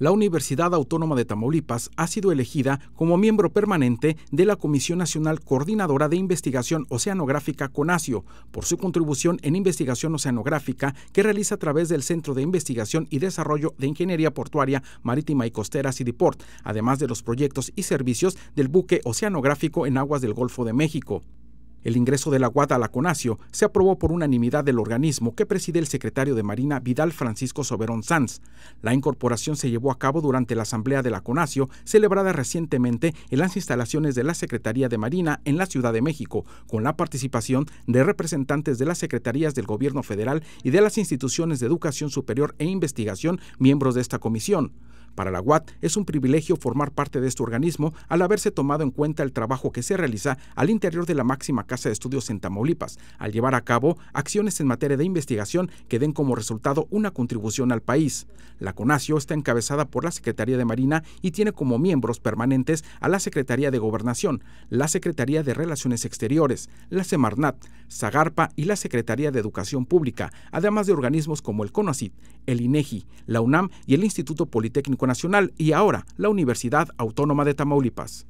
la Universidad Autónoma de Tamaulipas ha sido elegida como miembro permanente de la Comisión Nacional Coordinadora de Investigación Oceanográfica CONASIO por su contribución en investigación oceanográfica que realiza a través del Centro de Investigación y Desarrollo de Ingeniería Portuaria Marítima y Costera CIDIPORT, además de los proyectos y servicios del buque oceanográfico en aguas del Golfo de México. El ingreso de la Guada a la CONACIO se aprobó por unanimidad del organismo que preside el secretario de Marina Vidal Francisco Soberón Sanz. La incorporación se llevó a cabo durante la asamblea de la CONACIO celebrada recientemente en las instalaciones de la Secretaría de Marina en la Ciudad de México, con la participación de representantes de las secretarías del gobierno federal y de las instituciones de educación superior e investigación miembros de esta comisión. Para la UAT es un privilegio formar parte de este organismo al haberse tomado en cuenta el trabajo que se realiza al interior de la máxima casa de estudios en Tamaulipas, al llevar a cabo acciones en materia de investigación que den como resultado una contribución al país. La CONACIO está encabezada por la Secretaría de Marina y tiene como miembros permanentes a la Secretaría de Gobernación, la Secretaría de Relaciones Exteriores, la Semarnat, Zagarpa y la Secretaría de Educación Pública, además de organismos como el CONACIT, el INEGI, la UNAM y el Instituto Politécnico Nacional y ahora la Universidad Autónoma de Tamaulipas.